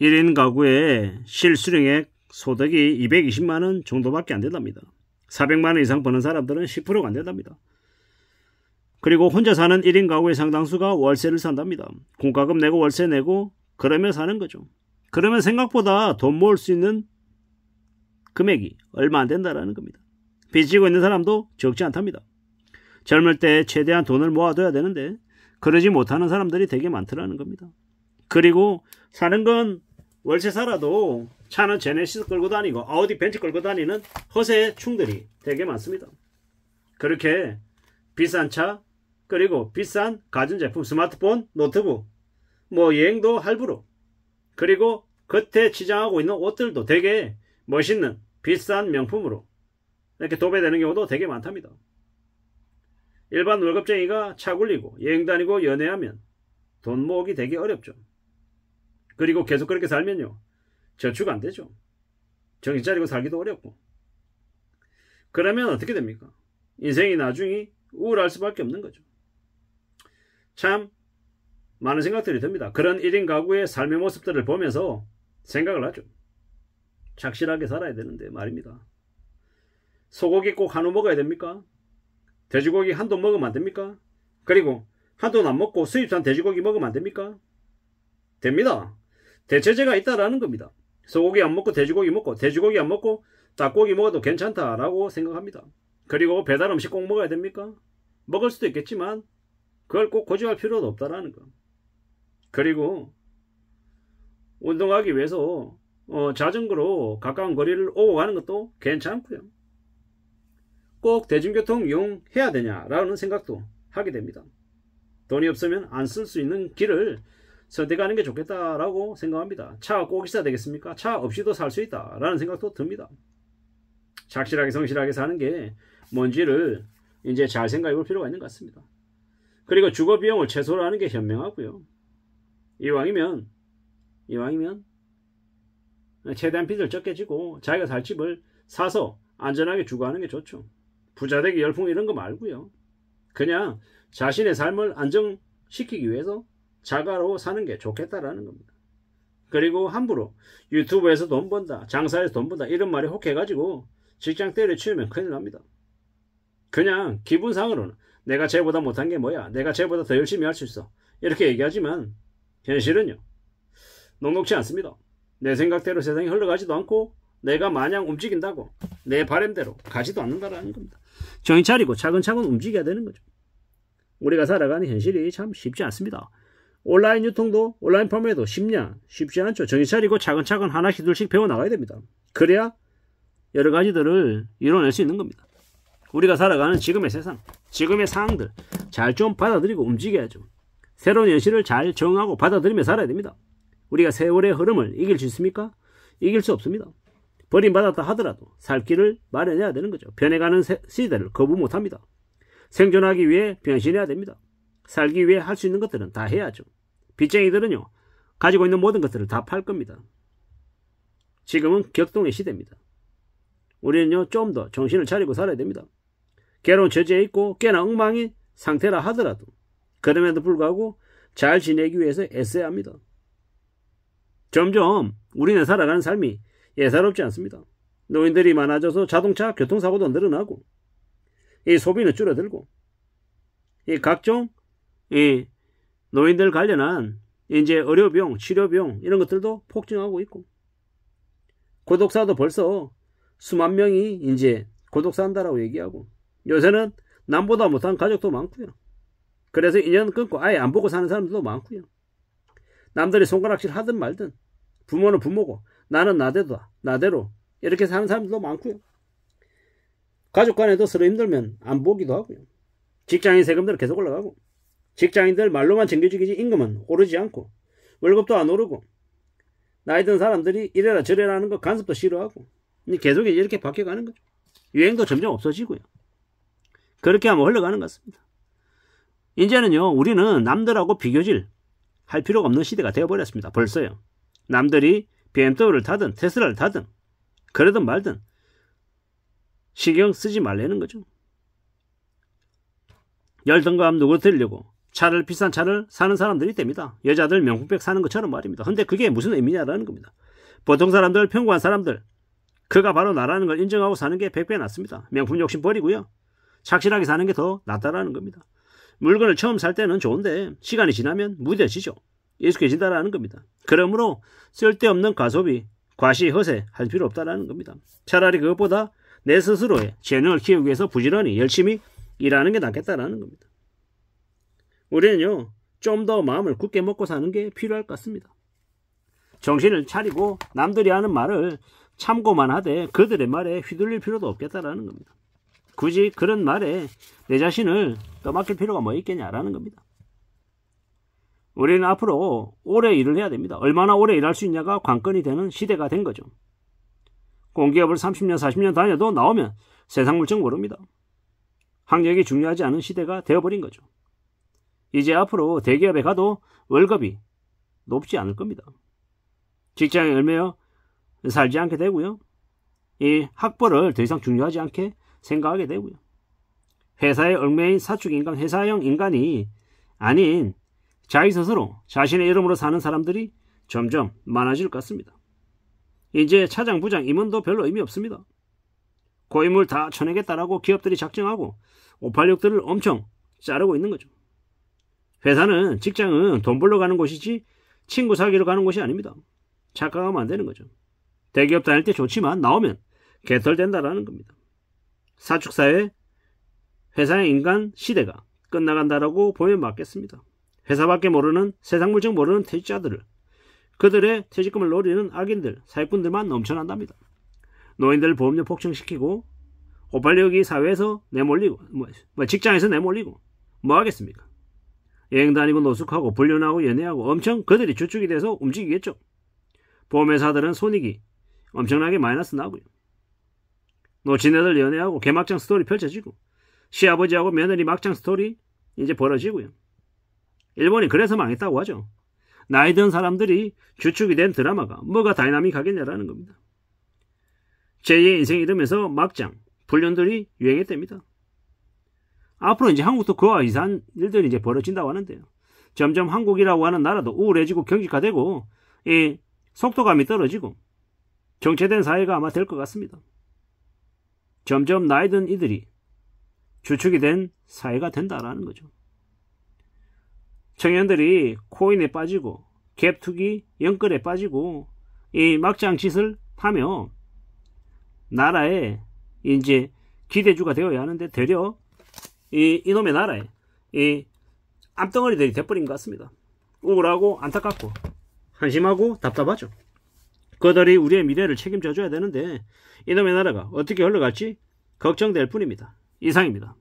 1인 가구의 실수령액 소득이 220만원 정도밖에 안 된답니다. 400만원 이상 버는 사람들은 10%가 안 된답니다. 그리고 혼자 사는 1인 가구의 상당수가 월세를 산답니다. 공과금 내고 월세 내고 그러면 사는 거죠. 그러면 생각보다 돈 모을 수 있는 금액이 얼마 안 된다라는 겁니다. 빚지고 있는 사람도 적지 않답니다. 젊을 때 최대한 돈을 모아둬야 되는데 그러지 못하는 사람들이 되게 많더라는 겁니다. 그리고 사는 건 월세 살아도 차는 제네시스 끌고 다니고 아우디 벤츠 끌고 다니는 허세 충들이 되게 많습니다. 그렇게 비싼 차 그리고 비싼 가전제품 스마트폰 노트북 뭐 여행도 할부로 그리고 그때 치장하고 있는 옷들도 되게 멋있는 비싼 명품으로 이렇게 도배되는 경우도 되게 많답니다. 일반 월급쟁이가 차 굴리고 여행 다니고 연애하면 돈 모으기 되게 어렵죠. 그리고 계속 그렇게 살면요. 저축 안 되죠. 정신 차리고 살기도 어렵고. 그러면 어떻게 됩니까? 인생이 나중에 우울할 수밖에 없는 거죠. 참 많은 생각들이 듭니다. 그런 1인 가구의 삶의 모습들을 보면서 생각을 하죠. 착실하게 살아야 되는데 말입니다. 소고기 꼭 한우 먹어야 됩니까? 돼지고기 한도 먹으면 안 됩니까? 그리고 한도안 먹고 수입산 돼지고기 먹으면 안 됩니까? 됩니다. 대체제가 있다라는 겁니다. 소고기 안 먹고 돼지고기 먹고 돼지고기 안 먹고 닭고기 먹어도 괜찮다라고 생각합니다. 그리고 배달 음식 꼭 먹어야 됩니까? 먹을 수도 있겠지만 그걸 꼭 고집할 필요도 없다라는 거. 그리고 운동하기 위해서 어, 자전거로 가까운 거리를 오고 가는 것도 괜찮고요. 꼭 대중교통 이용해야 되냐라는 생각도 하게 됩니다. 돈이 없으면 안 쓸 수 있는 길을 선택하는 게 좋겠다라고 생각합니다. 차 꼭 있어야 되겠습니까? 차 없이도 살 수 있다라는 생각도 듭니다. 착실하게 성실하게 사는 게 뭔지를 이제 잘 생각해 볼 필요가 있는 것 같습니다. 그리고 주거 비용을 최소로 하는 게 현명하고요. 이왕이면 이왕이면 최대한 빚을 적게 지고 자기가 살 집을 사서 안전하게 주거하는 게 좋죠. 부자되기 열풍 이런 거 말고요. 그냥 자신의 삶을 안정시키기 위해서 자가로 사는 게 좋겠다라는 겁니다. 그리고 함부로 유튜브에서 돈 번다, 장사에서 돈 번다 이런 말이 혹해가지고 직장 때려치우면 큰일 납니다. 그냥 기분상으로는 내가 쟤보다 못한 게 뭐야, 내가 쟤보다 더 열심히 할 수 있어 이렇게 얘기하지만 현실은요 녹록치 않습니다. 내 생각대로 세상이 흘러가지도 않고 내가 마냥 움직인다고 내 바램대로 가지도 않는다라는 겁니다. 정의 차리고 차근차근 움직여야 되는 거죠. 우리가 살아가는 현실이 참 쉽지 않습니다. 온라인 유통도 온라인 판매도 쉽냐? 쉽지 않죠. 정신 차리고 차근차근 하나씩 둘씩 배워나가야 됩니다. 그래야 여러 가지들을 이뤄낼 수 있는 겁니다. 우리가 살아가는 지금의 세상, 지금의 상황들 잘 좀 받아들이고 움직여야죠. 새로운 현실을 잘 정하고 받아들이며 살아야 됩니다. 우리가 세월의 흐름을 이길 수 있습니까? 이길 수 없습니다. 버림받았다 하더라도 살 길을 마련해야 되는 거죠. 변해가는 시대를 거부 못합니다. 생존하기 위해 변신해야 됩니다. 살기 위해 할 수 있는 것들은 다 해야죠. 빚쟁이들은요. 가지고 있는 모든 것들을 다 팔 겁니다. 지금은 격동의 시대입니다. 우리는요. 좀 더 정신을 차리고 살아야 됩니다. 괴로운 처지에 있고 꽤나 엉망인 상태라 하더라도 그럼에도 불구하고 잘 지내기 위해서 애써야 합니다. 점점 우리는 살아가는 삶이 예사롭지 않습니다. 노인들이 많아져서 자동차 교통사고도 늘어나고 이 소비는 줄어들고 이 각종 이 노인들 관련한 이제 의료비용, 치료비용 이런 것들도 폭증하고 있고 고독사도 벌써 수만 명이 이제 고독사한다라고 얘기하고 요새는 남보다 못한 가족도 많고요. 그래서 인연 끊고 아예 안 보고 사는 사람들도 많고요. 남들이 손가락질 하든 말든 부모는 부모고 나는 나대로 나대로 이렇게 사는 사람들도 많고요. 가족 간에도 서로 힘들면 안 보기도 하고요. 직장인 세금들 계속 올라가고 직장인들 말로만 챙겨주기지 임금은 오르지 않고 월급도 안 오르고 나이 든 사람들이 이래라 저래라 하는 거 간섭도 싫어하고 계속 이렇게 바뀌어가는 거죠. 유행도 점점 없어지고요. 그렇게 하면 흘러가는 것 같습니다. 이제는요 우리는 남들하고 비교질 할 필요가 없는 시대가 되어버렸습니다. 벌써요. 남들이 BMW를 타든 테슬라를 타든 그러든 말든 신경 쓰지 말라는 거죠. 열등감 누구 들리고 차를 비싼 차를 사는 사람들이 됩니다. 여자들 명품백 사는 것처럼 말입니다. 근데 그게 무슨 의미냐라는 겁니다. 보통 사람들, 평범한 사람들, 그가 바로 나라는 걸 인정하고 사는 게 100배 낫습니다. 명품 욕심 버리고요. 착실하게 사는 게 더 낫다라는 겁니다. 물건을 처음 살 때는 좋은데 시간이 지나면 무뎌지죠. 익숙해진다라는 겁니다. 그러므로 쓸데없는 과소비, 과시, 허세 할 필요 없다라는 겁니다. 차라리 그것보다 내 스스로의 재능을 키우기 위해서 부지런히 열심히 일하는 게 낫겠다라는 겁니다. 우리는요, 좀 더 마음을 굳게 먹고 사는 게 필요할 것 같습니다. 정신을 차리고 남들이 하는 말을 참고만 하되 그들의 말에 휘둘릴 필요도 없겠다라는 겁니다. 굳이 그런 말에 내 자신을 떠맡길 필요가 뭐 있겠냐라는 겁니다. 우리는 앞으로 오래 일을 해야 됩니다. 얼마나 오래 일할 수 있냐가 관건이 되는 시대가 된 거죠. 공기업을 30년, 40년 다녀도 나오면 세상 물정 모릅니다. 학력이 중요하지 않은 시대가 되어버린 거죠. 이제 앞으로 대기업에 가도 월급이 높지 않을 겁니다. 직장에 얽매여 살지 않게 되고요. 이 학벌을 더 이상 중요하지 않게 생각하게 되고요. 회사의 얽매인 사축인간, 회사형 인간이 아닌 자기 스스로 자신의 이름으로 사는 사람들이 점점 많아질 것 같습니다. 이제 차장, 부장, 임원도 별로 의미 없습니다. 고인물 다 쳐내겠다라고 기업들이 작정하고 586들을 엄청 자르고 있는 거죠. 회사는 직장은 돈 벌러 가는 곳이지 친구 사귀러 가는 곳이 아닙니다. 착각하면 안 되는 거죠. 대기업 다닐 때 좋지만 나오면 개털된다라는 겁니다. 사축사회 회사의 인간 시대가 끝나간다라고 보면 맞겠습니다. 회사밖에 모르는 세상 물정 모르는 퇴직자들을 그들의 퇴직금을 노리는 악인들, 사기꾼들만 넘쳐난답니다. 노인들 보험료 폭증시키고 오팔6이 사회에서 내몰리고 뭐, 뭐, 직장에서 내몰리고 뭐 하겠습니까? 여행 다니고 노숙하고 불륜하고 연애하고 엄청 그들이 주축이 돼서 움직이겠죠. 보험회사들은 손익이 엄청나게 마이너스 나고요. 노친네들 연애하고 개막장 스토리 펼쳐지고 시아버지하고 며느리 막장 스토리 이제 벌어지고요. 일본이 그래서 망했다고 하죠. 나이 든 사람들이 주축이 된 드라마가 뭐가 다이나믹하겠냐라는 겁니다. 제2의 인생이 름에서 막장, 불륜들이 유행했답니다. 앞으로 이제 한국도 그와 이상한 일들이 이제 벌어진다고 하는데요. 점점 한국이라고 하는 나라도 우울해지고 경직화되고 이 속도감이 떨어지고 정체된 사회가 아마 될 것 같습니다. 점점 나이 든 이들이 주축이 된 사회가 된다라는 거죠. 청년들이 코인에 빠지고 갭 투기, 연끌에 빠지고 이 막장 짓을 하며 나라에 이제 기대주가 되어야 하는데 되려 이 이놈의 나라에 이 암덩어리들이 돼버린 것 같습니다. 우울하고 안타깝고 한심하고 답답하죠. 그들이 우리의 미래를 책임져 줘야 되는데 이놈의 나라가 어떻게 흘러갈지 걱정될 뿐입니다. 이상입니다.